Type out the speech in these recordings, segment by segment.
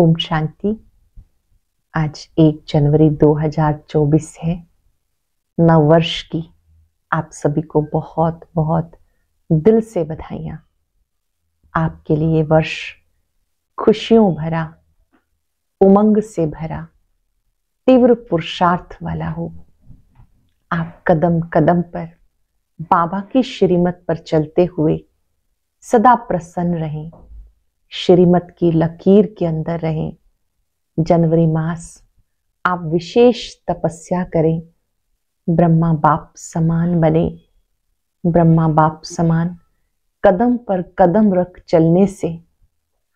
ओम शांति आज एक जनवरी 2024 है नव वर्ष की आप सभी को बहुत बहुत दिल से बधाइया आपके लिए वर्ष खुशियों भरा उमंग से भरा तीव्र पुरुषार्थ वाला हो आप कदम कदम पर बाबा की श्रीमत पर चलते हुए सदा प्रसन्न रहें श्रीमत की लकीर के अंदर रहें जनवरी मास आप विशेष तपस्या करें ब्रह्मा बाप समान बने ब्रह्मा बाप समान कदम पर कदम रख चलने से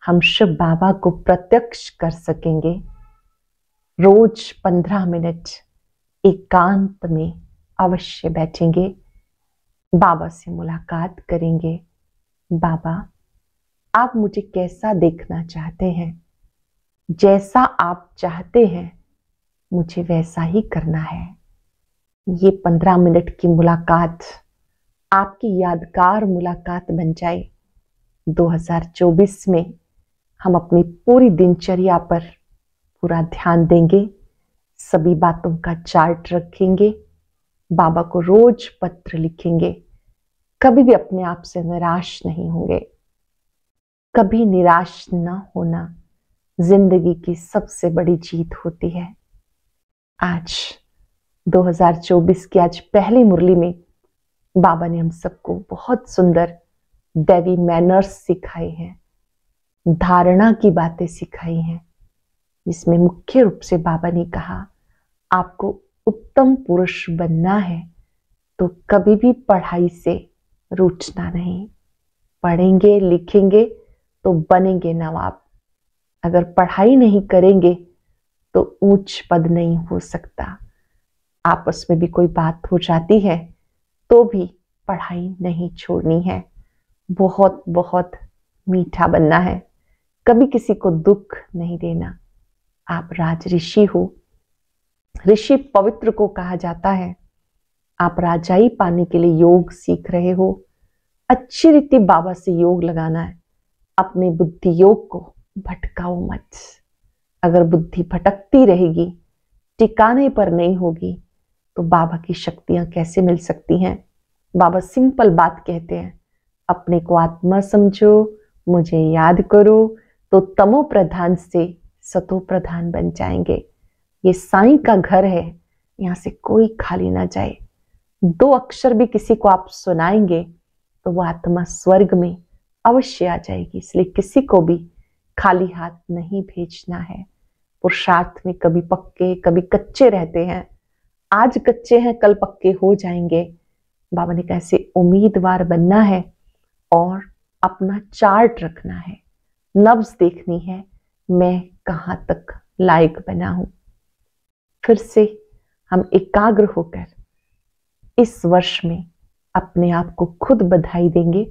हम शिव बाबा को प्रत्यक्ष कर सकेंगे रोज पंद्रह मिनट एकांत में अवश्य बैठेंगे बाबा से मुलाकात करेंगे बाबा आप मुझे कैसा देखना चाहते हैं जैसा आप चाहते हैं मुझे वैसा ही करना है ये पंद्रह मिनट की मुलाकात आपकी यादगार मुलाकात बन जाए 2024 में हम अपनी पूरी दिनचर्या पर पूरा ध्यान देंगे सभी बातों का चार्ट रखेंगे बाबा को रोज पत्र लिखेंगे कभी भी अपने आप से निराश नहीं होंगे कभी निराश न होना जिंदगी की सबसे बड़ी जीत होती है आज 2024 की आज पहली मुरली में बाबा ने हम सबको बहुत सुंदर देवी मैनर्स सिखाए हैं धारणा की बातें सिखाई हैं जिसमें मुख्य रूप से बाबा ने कहा आपको उत्तम पुरुष बनना है तो कभी भी पढ़ाई से रूठना नहीं पढ़ेंगे लिखेंगे तो बनेंगे नवाब अगर पढ़ाई नहीं करेंगे तो ऊंच पद नहीं हो सकता आपस में भी कोई बात हो जाती है तो भी पढ़ाई नहीं छोड़नी है बहुत बहुत मीठा बनना है कभी किसी को दुख नहीं देना आप राज ऋषि हो ऋषि पवित्र को कहा जाता है आप राजाई पाने के लिए योग सीख रहे हो अच्छी रीति बाबा से योग लगाना है अपने बुद्धि योग को भटकाओ मत अगर बुद्धि भटकती रहेगी टिकाने पर नहीं होगी तो बाबा की शक्तियां कैसे मिल सकती हैं बाबा सिंपल बात कहते हैं अपने को आत्मा समझो मुझे याद करो तो तमो प्रधान से सतो प्रधान बन जाएंगे ये साईं का घर है यहां से कोई खाली ना जाए दो अक्षर भी किसी को आप सुनाएंगे तो वो आत्मा स्वर्ग में अवश्य आ जाएगी इसलिए किसी को भी खाली हाथ नहीं भेजना है पुरुषार्थ में कभी पक्के कभी कच्चे रहते हैं आज कच्चे हैं कल पक्के हो जाएंगे बाबा ने कैसे उम्मीदवार बनना है और अपना चार्ट रखना है नब्ज देखनी है मैं कहाँ तक लायक बना हूं फिर से हम एकाग्र होकर इस वर्ष में अपने आप को खुद बधाई देंगे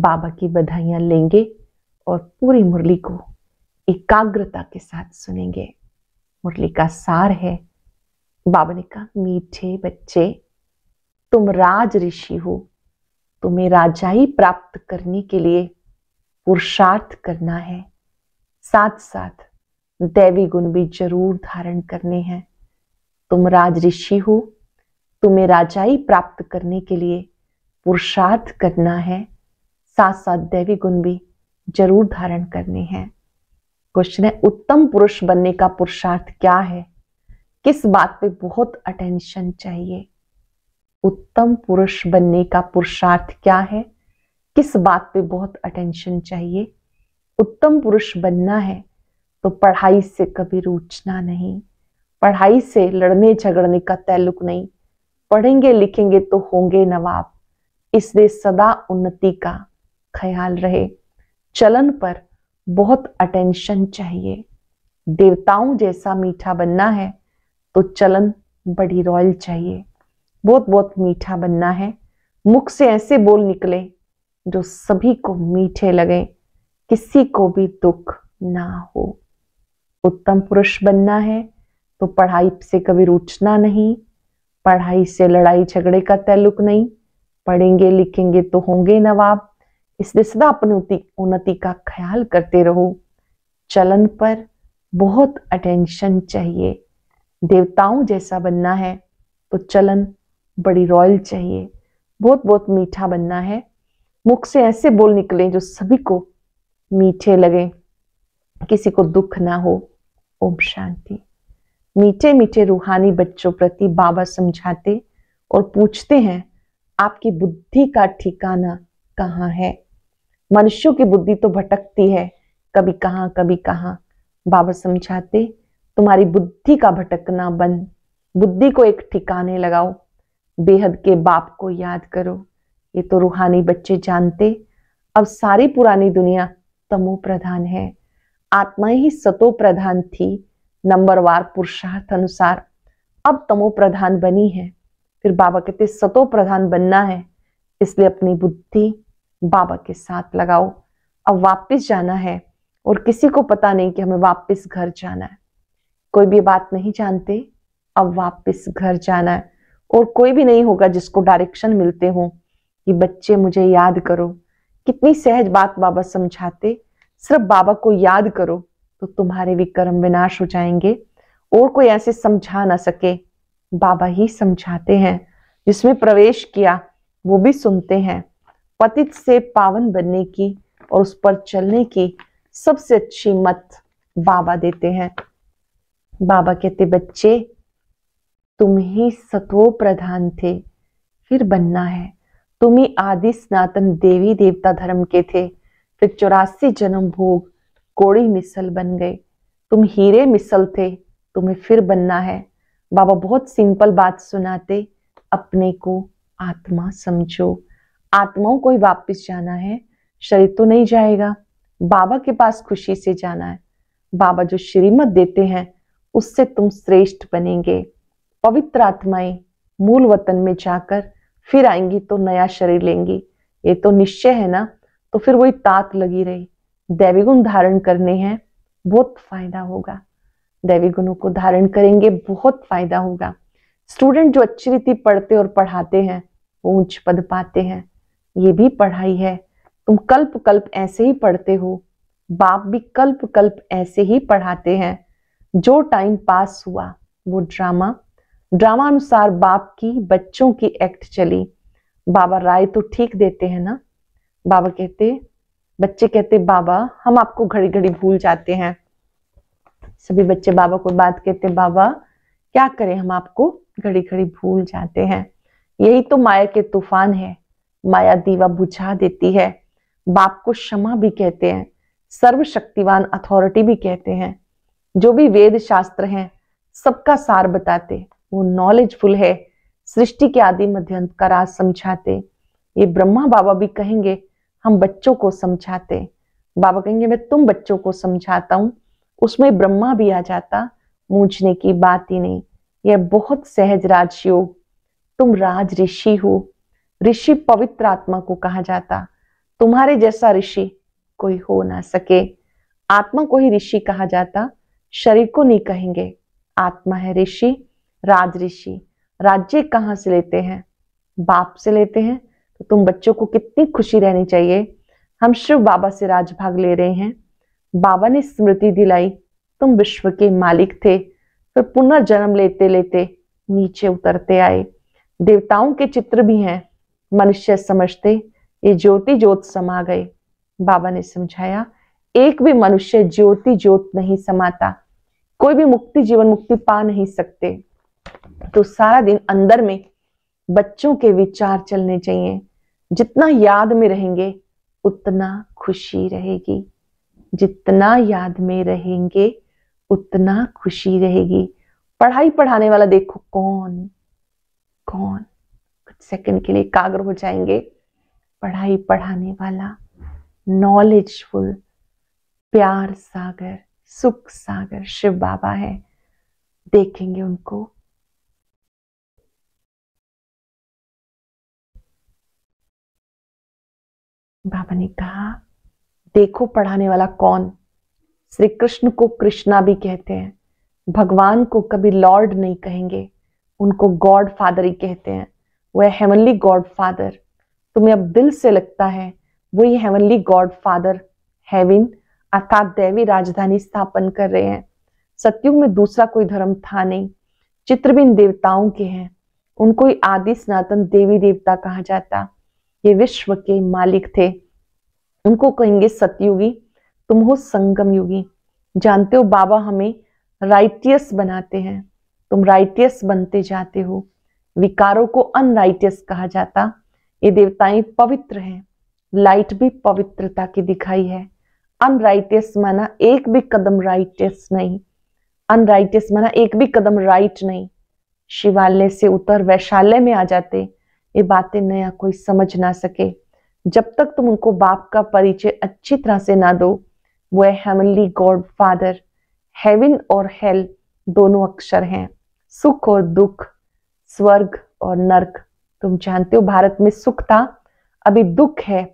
बाबा की बधाइयां लेंगे और पूरी मुरली को एकाग्रता के साथ सुनेंगे मुरली का सार है बाबा ने कहा मीठे बच्चे तुम राज ऋषि हो तुम्हें राजाई प्राप्त करने के लिए पुरुषार्थ करना है साथ साथ दैवी गुण भी जरूर धारण करने हैं तुम राज ऋषि हो तुम्हें राजाई प्राप्त करने के लिए पुरुषार्थ करना है साथ साथ दैवी गुण भी जरूर धारण करने हैं क्वेश्चन है उत्तम पुरुष बनने का पुरुषार्थ क्या है किस बात पे बहुत अटेंशन चाहिए उत्तम पुरुष बनने का पुरुषार्थ क्या है किस बात पे बहुत अटेंशन चाहिए उत्तम पुरुष बनना है तो पढ़ाई से कभी रूचना नहीं पढ़ाई से लड़ने झगड़ने का तैलुक नहीं पढ़ेंगे लिखेंगे तो होंगे नवाब इसलिए सदा उन्नति का ख्याल रहे चलन पर बहुत अटेंशन चाहिए देवताओं जैसा मीठा बनना है तो चलन बड़ी रॉयल चाहिए बहुत बहुत मीठा बनना है मुख से ऐसे बोल निकले जो सभी को मीठे लगे किसी को भी दुख ना हो उत्तम पुरुष बनना है तो पढ़ाई से कभी रुचना नहीं पढ़ाई से लड़ाई झगड़े का तैलुक नहीं पढ़ेंगे लिखेंगे तो होंगे नवाब इसलिए सदा अपनी उन्नति का ख्याल करते रहो चलन पर बहुत अटेंशन चाहिए देवताओं जैसा बनना है तो चलन बड़ी रॉयल चाहिए बहुत बहुत मीठा बनना है मुख से ऐसे बोल निकले जो सभी को मीठे लगे किसी को दुख ना हो ओम शांति मीठे मीठे रूहानी बच्चों प्रति बाबा समझाते और पूछते हैं आपकी बुद्धि का ठिकाना कहाँ है मनुष्यों की बुद्धि तो भटकती है कभी कहाँ कभी कहाँ बाबा समझाते तुम्हारी बुद्धि का भटकना बंद बुद्धि को एक ठिकाने लगाओ बेहद के बाप को याद करो ये तो रूहानी बच्चे जानते अब सारी पुरानी दुनिया तमो प्रधान है आत्मा ही सतो प्रधान थी नंबरवार पुरुषार्थ अनुसार अब तमो प्रधान बनी है फिर बाबा कहते सतो प्रधान बनना है इसलिए अपनी बुद्धि बाबा के साथ लगाओ अब वापस जाना है और किसी को पता नहीं कि हमें वापस घर जाना है कोई भी बात नहीं जानते अब वापस घर जाना है और कोई भी नहीं होगा जिसको डायरेक्शन मिलते हो कि बच्चे मुझे याद करो कितनी सहज बात बाबा समझाते सिर्फ बाबा को याद करो तो तुम्हारे भी कर्म विनाश हो जाएंगे और कोई ऐसे समझा ना सके बाबा ही समझाते हैं जिसमें प्रवेश किया वो भी सुनते हैं पतित से पावन बनने की और उस पर चलने की सबसे अच्छी मत बाबा देते हैं बाबा कहते बच्चे तुम ही सत्व प्रधान थे फिर बनना है तुम ही आदि स्नातन देवी देवता धर्म के थे फिर चौरासी जन्म भोग कोड़ी मिसल बन गए तुम हीरे मिसल थे तुम्हें फिर बनना है बाबा बहुत सिंपल बात सुनाते अपने को आत्मा समझो आत्माओं को ही वापस जाना है शरीर तो नहीं जाएगा बाबा के पास खुशी से जाना है बाबा जो श्रीमत देते हैं उससे तुम श्रेष्ठ बनेंगे पवित्र आत्माएं मूल वतन में जाकर फिर आएंगी तो नया शरीर लेंगी ये तो निश्चय है ना तो फिर वही तात लगी रही दैवी गुण धारण करने हैं बहुत फायदा होगा दैवी गुणों को धारण करेंगे बहुत फायदा होगा स्टूडेंट जो अच्छी रीति पढ़ते और पढ़ाते हैं वो उच्च पद पाते हैं ये भी पढ़ाई है तुम कल्प कल्प ऐसे ही पढ़ते हो बाप भी कल्प कल्प ऐसे ही पढ़ाते हैं जो टाइम पास हुआ वो ड्रामा ड्रामा अनुसार बाप की बच्चों की एक्ट चली बाबा राय तो ठीक देते हैं ना बाबा कहते बच्चे कहते बाबा हम आपको घड़ी घड़ी भूल जाते हैं सभी बच्चे बाबा को बात कहते बाबा क्या करें हम आपको घड़ी घड़ी भूल जाते हैं यही तो माया के तूफान है माया दीवा बुझा देती है बाप को क्षमा भी कहते हैं सर्वशक्तिवान अथॉरिटी भी कहते हैं जो भी वेद शास्त्र हैं सबका सार बताते वो नॉलेजफुल है सृष्टि के आदि मध्यंत का राज समझाते ये ब्रह्मा बाबा भी कहेंगे हम बच्चों को समझाते बाबा कहेंगे मैं तुम बच्चों को समझाता हूं उसमें ब्रह्मा भी आ जाता मूझने की बात ही नहीं यह बहुत सहज राजयोग तुम राज ऋषि हो ऋषि पवित्र आत्मा को कहा जाता तुम्हारे जैसा ऋषि कोई हो ना सके आत्मा को ही ऋषि कहा जाता शरीर को नहीं कहेंगे आत्मा है ऋषि राज ऋषि राज्य कहाँ से लेते हैं बाप से लेते हैं तो तुम बच्चों को कितनी खुशी रहनी चाहिए हम शिव बाबा से राजभाग ले रहे हैं बाबा ने स्मृति दिलाई तुम विश्व के मालिक थे फिर पुनर्जन्म लेते लेते नीचे उतरते आए देवताओं के चित्र भी हैं मनुष्य समझते ये ज्योति ज्योत समा गए बाबा ने समझाया एक भी मनुष्य ज्योति ज्योत नहीं समाता कोई भी मुक्ति जीवन मुक्ति पा नहीं सकते तो सारा दिन अंदर में बच्चों के विचार चलने चाहिए जितना याद में रहेंगे उतना खुशी रहेगी जितना याद में रहेंगे उतना खुशी रहेगी पढ़ाई पढ़ाने वाला देखो कौन कौन सेकंड के लिए कागर हो जाएंगे पढ़ाई पढ़ाने वाला नॉलेजफुल प्यार सागर सुख सागर शिव बाबा है देखेंगे उनको बाबा ने कहा देखो पढ़ाने वाला कौन श्री कृष्ण को कृष्णा भी कहते हैं भगवान को कभी लॉर्ड नहीं कहेंगे उनको गॉड फादर ही कहते हैं वह हेवनली गॉड फादर तुम्हें अब दिल से लगता है वो ये हेवनली गॉड फादर हैविन अर्थात देवी राजधानी स्थापन कर रहे हैं सत्युग में दूसरा कोई धर्म था नहीं चित्रबिन देवताओं के हैं उनको ही आदि सनातन देवी देवता कहा जाता ये विश्व के मालिक थे उनको कहेंगे सतयुगी तुम हो संगम युगी जानते हो बाबा हमें राइटियस बनाते हैं तुम राइटियस बनते जाते हो विकारों को अनराइटियस कहा जाता ये देवताएं पवित्र हैं लाइट भी पवित्रता की दिखाई है अनराइटियस माना एक भी कदम राइटियस नहीं अनराइटियस माना एक भी कदम राइट नहीं शिवालय से उतर वैशालय में आ जाते ये बातें नया कोई समझ ना सके जब तक तुम उनको बाप का परिचय अच्छी तरह से ना दो वह हेमली गॉड फादर हेविन और हेल दोनों अक्षर हैं सुख और दुख स्वर्ग और नरक तुम जानते हो भारत में सुख था अभी दुख है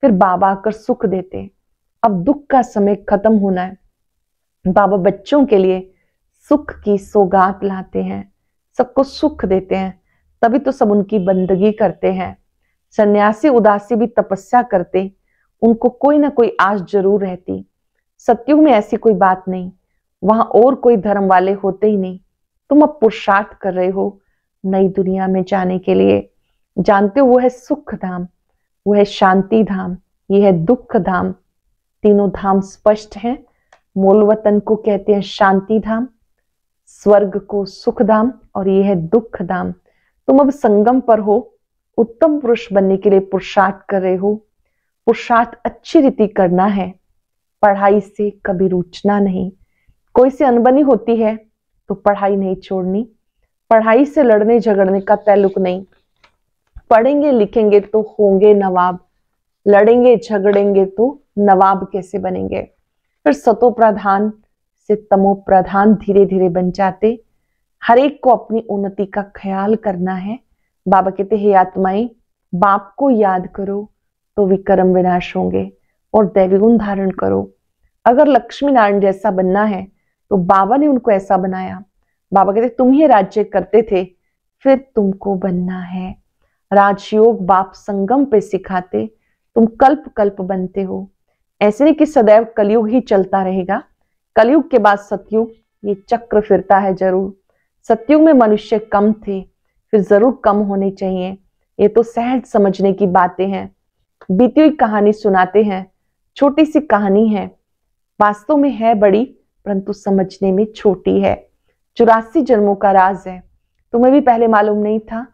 फिर बाबा आकर सुख देते अब दुख का समय खत्म होना है बाबा बच्चों के लिए सुख की सौगात लाते हैं सबको सुख देते हैं तभी तो सब उनकी बंदगी करते हैं सन्यासी उदासी भी तपस्या करते उनको कोई ना कोई आज जरूर रहती सत्युग में ऐसी कोई बात नहीं वहां और कोई धर्म वाले होते ही नहीं तुम अब पुरुषार्थ कर रहे हो नई दुनिया में जाने के लिए जानते हो वो है सुख धाम वो है शांति धाम ये है दुख धाम तीनों धाम स्पष्ट हैं मूल वतन को कहते हैं शांति धाम स्वर्ग को सुख धाम और ये है दुख धाम तुम अब संगम पर हो उत्तम पुरुष बनने के लिए पुरुषार्थ कर रहे हो पुरुषार्थ अच्छी रीति करना है पढ़ाई से कभी रुचना नहीं कोई से अनबनी होती है तो पढ़ाई नहीं छोड़नी पढ़ाई से लड़ने झगड़ने का तैलुक नहीं पढ़ेंगे लिखेंगे तो होंगे नवाब लड़ेंगे झगड़ेंगे तो नवाब कैसे बनेंगे फिर सतो प्रधान से तमो प्रधान धीरे धीरे बन जाते हर एक को अपनी उन्नति का ख्याल करना है बाबा कहते हे आत्माएं बाप को याद करो तो विक्रम विनाश होंगे और दैवी गुण धारण करो अगर लक्ष्मी नारायण जैसा बनना है तो बाबा ने उनको ऐसा बनाया बाबा कहते तुम ही राज्य करते थे फिर तुमको बनना है राजयोग बाप संगम पे सिखाते तुम कल्प कल्प बनते हो ऐसे नहीं कि सदैव कलयुग ही चलता रहेगा कलयुग के बाद सतयुग ये चक्र फिरता है जरूर सतयुग में मनुष्य कम थे फिर जरूर कम होने चाहिए ये तो सहज समझने की बातें हैं बीती हुई कहानी सुनाते हैं छोटी सी कहानी है वास्तव में है बड़ी परंतु समझने में छोटी है चौरासी जन्मों का राज है तुम्हें भी पहले मालूम नहीं था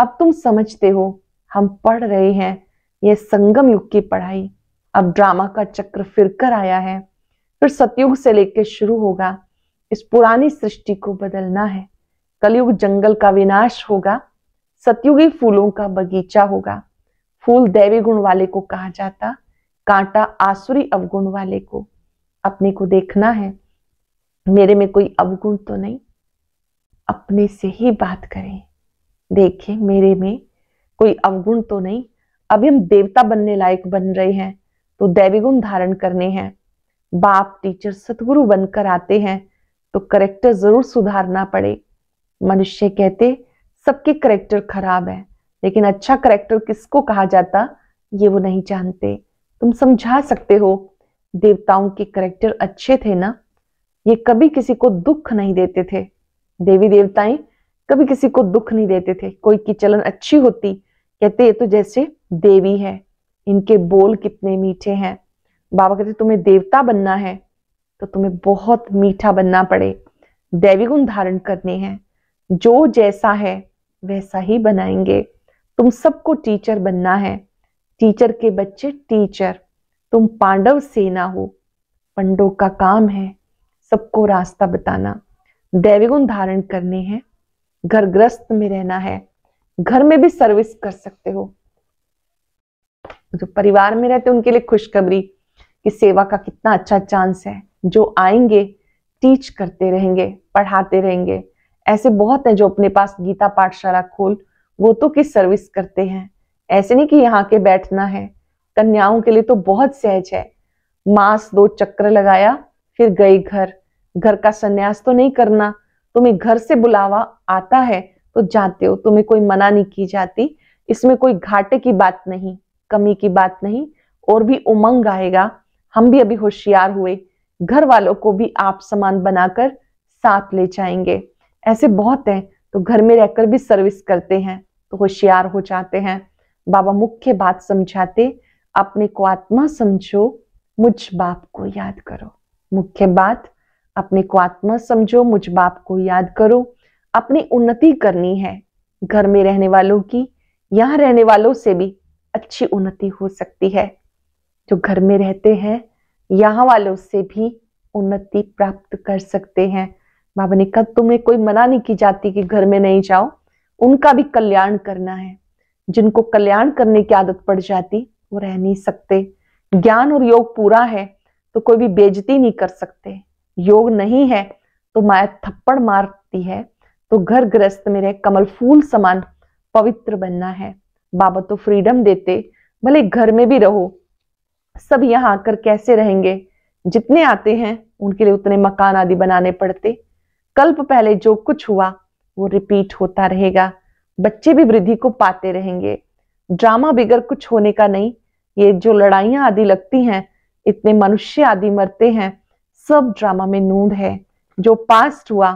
अब तुम समझते हो हम पढ़ रहे हैं यह संगम युग की पढ़ाई अब ड्रामा का चक्र फिर कर आया है फिर सतयुग से लेकर शुरू होगा इस पुरानी सृष्टि को बदलना है कलयुग जंगल का विनाश होगा सतयुगी फूलों का बगीचा होगा फूल दैवी गुण वाले को कहा जाता कांटा आसुरी अवगुण वाले को अपने को देखना है मेरे में कोई अवगुण तो नहीं अपने से ही बात करें देखिए मेरे में कोई अवगुण तो नहीं अभी हम देवता बनने लायक बन रहे हैं तो दैवी गुण धारण करने हैं बाप टीचर सतगुरु बनकर आते हैं तो करेक्टर जरूर सुधारना पड़े मनुष्य कहते सबके करेक्टर खराब है लेकिन अच्छा करेक्टर किसको कहा जाता ये वो नहीं जानते तुम समझा सकते हो देवताओं के करेक्टर अच्छे थे ना ये कभी किसी को दुख नहीं देते थे देवी देवताएं कभी किसी को दुख नहीं देते थे कोई की चलन अच्छी होती कहते ये तो जैसे देवी है इनके बोल कितने मीठे हैं बाबा कहते तुम्हें देवता बनना है तो तुम्हें बहुत मीठा बनना पड़े दैवी गुण धारण करने हैं जो जैसा है वैसा ही बनाएंगे तुम सबको टीचर बनना है टीचर के बच्चे टीचर तुम पांडव सेना हो पंडो का काम है सबको रास्ता बताना दैवी गुण धारण करने हैं घर ग्रस्त में रहना है घर में भी सर्विस कर सकते हो जो परिवार में रहते उनके लिए खुशखबरी कि सेवा का कितना अच्छा चांस है जो आएंगे टीच करते रहेंगे पढ़ाते रहेंगे ऐसे बहुत हैं जो अपने पास गीता पाठशाला खोल वो तो किस सर्विस करते हैं ऐसे नहीं कि यहाँ के बैठना है कन्याओं के लिए तो बहुत सहज है मांस दो चक्र लगाया फिर गई घर घर का संन्यास तो नहीं करना तुम्हें घर से बुलावा आता है तो जाते हो तुम्हें कोई मना नहीं की जाती इसमें कोई घाटे की बात नहीं कमी की बात नहीं और भी उमंग आएगा हम भी अभी होशियार हुए घर वालों को भी आप समान बनाकर साथ ले जाएंगे ऐसे बहुत हैं तो घर में रहकर भी सर्विस करते हैं तो होशियार हो जाते हैं बाबा मुख्य बात समझाते अपने को आत्मा समझो मुझ बाप को याद करो मुख्य बात अपने को आत्मा समझो मुझ बाप को याद करो अपनी उन्नति करनी है घर में रहने वालों की यहाँ रहने वालों से भी अच्छी उन्नति हो सकती है जो घर में रहते हैं यहाँ वालों से भी उन्नति प्राप्त कर सकते हैं बाबा ने कहा तुम्हें कोई मना नहीं की जाती कि घर में नहीं जाओ उनका भी कल्याण करना है जिनको कल्याण करने की आदत पड़ जाती वो रह नहीं सकते ज्ञान और योग पूरा है तो कोई भी बेजती नहीं कर सकते योग नहीं है तो माया थप्पड़ मारती है तो घर ग्रस्त मेरे कमल फूल समान पवित्र बनना है बाबा तो फ्रीडम देते भले घर में भी रहो सब यहाँ आकर कैसे रहेंगे जितने आते हैं उनके लिए उतने मकान आदि बनाने पड़ते कल्प पहले जो कुछ हुआ वो रिपीट होता रहेगा बच्चे भी वृद्धि को पाते रहेंगे ड्रामा बिगर कुछ होने का नहीं ये जो लड़ाइयां आदि लगती हैं इतने मनुष्य आदि मरते हैं सब ड्रामा में नूंद है जो पास्ट हुआ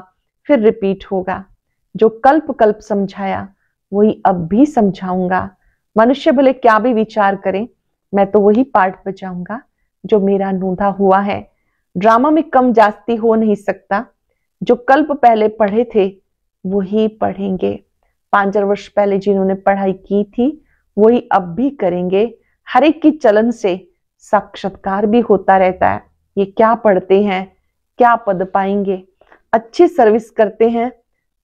फिर रिपीट होगा जो कल्प कल्प समझाया वही अब भी समझाऊंगा मनुष्य भले क्या भी विचार करें मैं तो वही पार्ट बचाऊंगा जो मेरा नूंधा हुआ है ड्रामा में कम जास्ती हो नहीं सकता जो कल्प पहले पढ़े थे वही पढ़ेंगे पांच वर्ष पहले जिन्होंने पढ़ाई की थी वही अब भी करेंगे हर एक की चलन से साक्षात्कार भी होता रहता है ये क्या पढ़ते हैं क्या पद पाएंगे अच्छी सर्विस करते हैं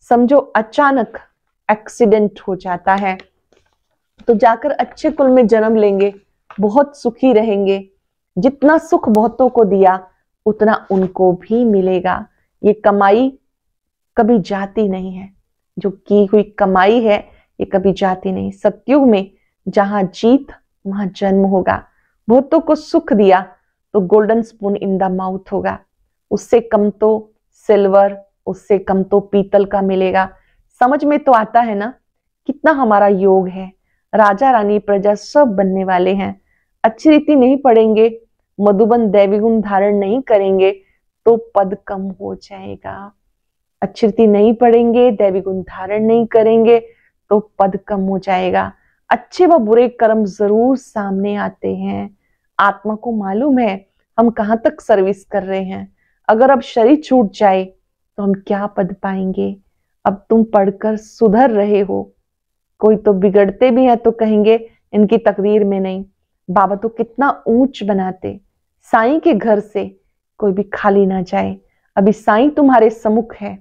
समझो अचानक एक्सीडेंट हो जाता है तो जाकर अच्छे कुल में जन्म लेंगे बहुत सुखी रहेंगे जितना सुख बहुतों को दिया उतना उनको भी मिलेगा ये कमाई कभी जाती नहीं है जो की हुई कमाई है ये कभी जाती नहीं सत्युग में जहां जीत वहां जन्म होगा बहुतों को सुख दिया तो golden spoon in the mouth होगा उससे कम तो सिल्वर उससे कम तो पीतल का मिलेगा समझ में तो आता है ना कितना हमारा योग है राजा रानी प्रजा सब बनने वाले हैं अच्छी रीति नहीं पढ़ेंगे मधुबन दैवी गुण धारण नहीं करेंगे तो पद कम हो जाएगा अच्छी रीति नहीं पढ़ेंगे दैवी गुण धारण नहीं करेंगे तो पद कम हो जाएगा अच्छे व बुरे कर्म जरूर सामने आते हैं आत्मा को मालूम है हम कहाँ तक सर्विस कर रहे हैं अगर अब शरीर छूट जाए तो हम क्या पद पाएंगे अब तुम पढ़कर सुधर रहे हो कोई तो बिगड़ते भी हैं तो कहेंगे इनकी तकदीर में नहीं बाबा तो कितना ऊंच बनाते साईं के घर से कोई भी खाली ना जाए अभी साईं तुम्हारे समुख है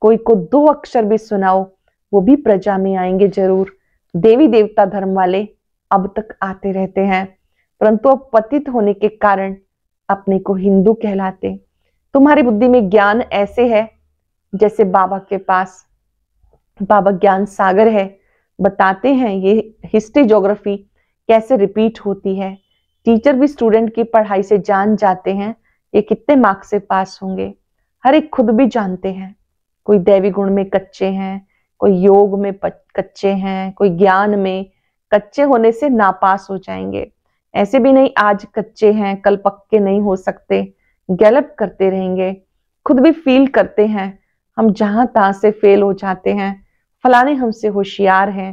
कोई को दो अक्षर भी सुनाओ वो भी प्रजा में आएंगे जरूर देवी देवता धर्म वाले अब तक आते रहते हैं परंतु अब पतित होने के कारण अपने को हिंदू कहलाते तुम्हारी बुद्धि में ज्ञान ऐसे है जैसे बाबा के पास बाबा ज्ञान सागर है बताते हैं ये हिस्ट्री ज्योग्राफी कैसे रिपीट होती है टीचर भी स्टूडेंट की पढ़ाई से जान जाते हैं ये कितने मार्क्स से पास होंगे हर एक खुद भी जानते हैं कोई दैवी गुण में कच्चे हैं कोई योग में कच्चे हैं कोई ज्ञान में कच्चे होने से नापास हो जाएंगे ऐसे भी नहीं आज कच्चे हैं कल पक्के नहीं हो सकते गैलप करते रहेंगे खुद भी फील करते हैं हम जहां तहां से फेल हो जाते हैं फलाने हमसे होशियार हैं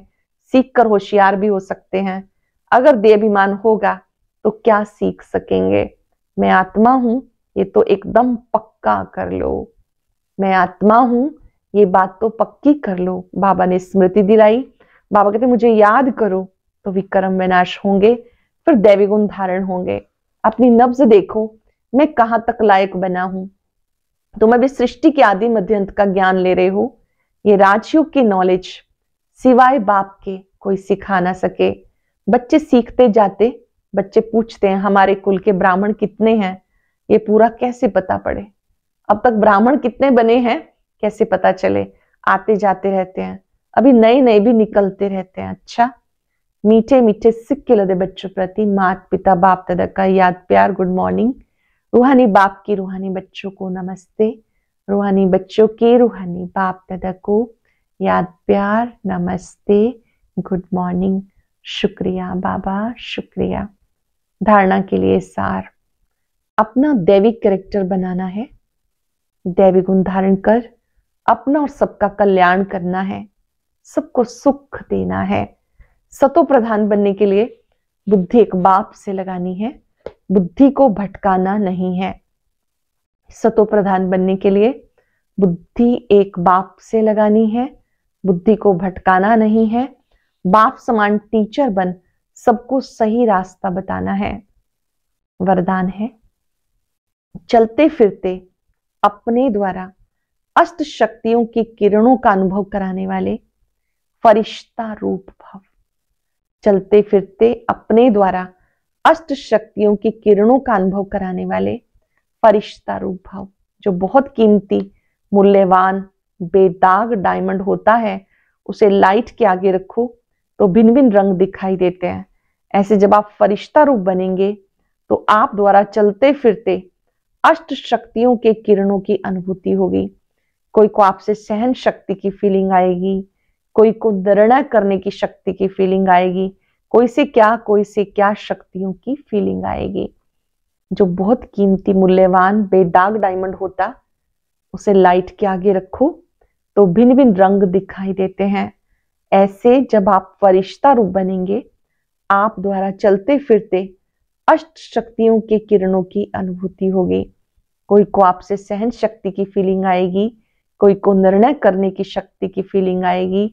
सीख कर होशियार भी हो सकते हैं अगर देभिमान होगा तो क्या सीख सकेंगे मैं आत्मा हूं ये तो एकदम पक्का कर लो मैं आत्मा हूं ये बात तो पक्की कर लो बाबा ने स्मृति दिलाई बाबा कहते मुझे याद करो तो विक्रम विनाश होंगे फिर दैवी गुण धारण होंगे अपनी नब्ज देखो मैं कहाँ तक लायक बना हूं तुम अभी सृष्टि के आदि मध्यंत का ज्ञान ले रहे हो ये राजयुग की नॉलेज सिवाय बाप के कोई सिखा ना सके बच्चे सीखते जाते बच्चे पूछते हैं हमारे कुल के ब्राह्मण कितने हैं ये पूरा कैसे पता पड़े अब तक ब्राह्मण कितने बने हैं कैसे पता चले आते जाते रहते हैं अभी नए नए भी निकलते रहते हैं अच्छा मीठे मीठे सिक्के लदे बच्चों प्रति मात पिता बाप दादा का याद प्यार गुड मॉर्निंग रूहानी बाप की रूहानी बच्चों को नमस्ते रूहानी बच्चों के रूहानी बाप दादा को याद प्यार नमस्ते गुड मॉर्निंग शुक्रिया बाबा शुक्रिया धारणा के लिए सार अपना दैविक करेक्टर बनाना है दैवी गुण धारण कर अपना और सबका कल्याण करना है सबको सुख देना है सतो प्रधान बनने के लिए बुद्धि एक बाप से लगानी है बुद्धि को भटकाना नहीं है सतो प्रधान बनने के लिए बुद्धि एक बाप से लगानी है बुद्धि को भटकाना नहीं है बाप समान टीचर बन सबको सही रास्ता बताना है वरदान है चलते फिरते अपने द्वारा अष्ट शक्तियों की किरणों का अनुभव कराने वाले फरिश्ता रूप भव चलते फिरते अपने द्वारा अष्ट शक्तियों की किरणों का अनुभव कराने वाले फरिश्ता रूप भाव जो बहुत कीमती मूल्यवान बेदाग डायमंड होता है उसे लाइट के आगे रखो तो भिन्न भिन्न रंग दिखाई देते हैं ऐसे जब आप फरिश्ता रूप बनेंगे तो आप द्वारा चलते फिरते अष्ट शक्तियों के किरणों की अनुभूति होगी कोई को आपसे सहन शक्ति की फीलिंग आएगी कोई को निर्णय करने की शक्ति की फीलिंग आएगी कोई से क्या कोई से क्या शक्तियों की फीलिंग आएगी जो बहुत कीमती मूल्यवान बेदाग डायमंड होता उसे लाइट के आगे रखो तो भिन्न भिन्न रंग दिखाई देते हैं ऐसे जब आप फरिश्ता रूप बनेंगे आप द्वारा चलते फिरते अष्ट शक्तियों के किरणों की अनुभूति होगी कोई को आपसे सहन शक्ति की फीलिंग आएगी कोई को निर्णय करने की शक्ति की फीलिंग आएगी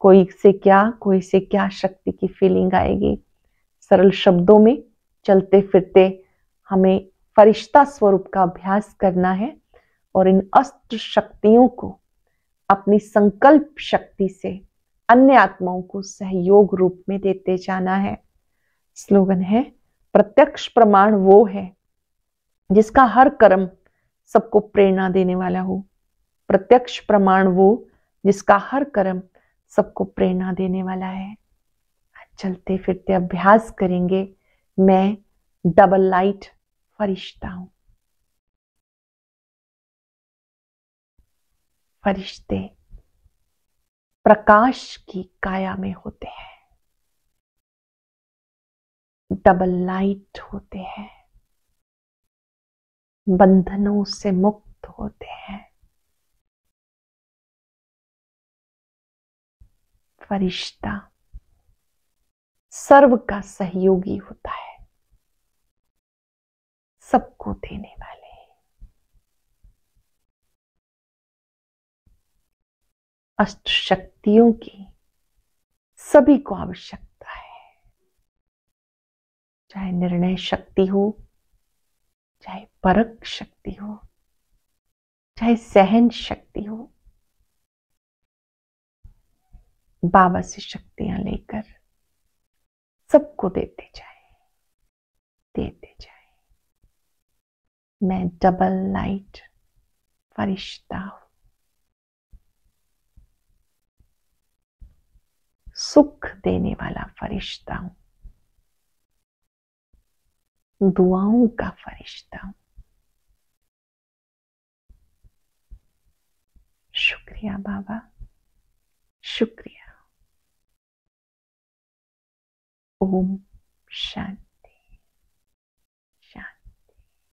कोई से क्या कोई से क्या शक्ति की फीलिंग आएगी सरल शब्दों में चलते फिरते हमें फरिश्ता स्वरूप का अभ्यास करना है और इन अस्त्र शक्तियों को अपनी संकल्प शक्ति से अन्य आत्माओं को सहयोग रूप में देते जाना है स्लोगन है प्रत्यक्ष प्रमाण वो है जिसका हर कर्म सबको प्रेरणा देने वाला हो प्रत्यक्ष प्रमाण वो जिसका हर कर्म सबको प्रेरणा देने वाला है चलते फिरते अभ्यास करेंगे मैं डबल लाइट फरिश्ता हूं फरिश्ते प्रकाश की काया में होते हैं डबल लाइट होते हैं बंधनों से मुक्त होते हैं फरिश्ता सर्व का सहयोगी होता है सबको देने वाले अष्ट शक्तियों की सभी को आवश्यकता है चाहे निर्णय शक्ति हो चाहे परक शक्ति हो चाहे सहन शक्ति हो बाबा से शक्तियां लेकर सबको देते जाए देते जाए मैं डबल लाइट फरिश्ता हूं सुख देने वाला फरिश्ता हूं दुआओं का फरिश्ता हूं शुक्रिया बाबा शुक्रिया Om Shanti.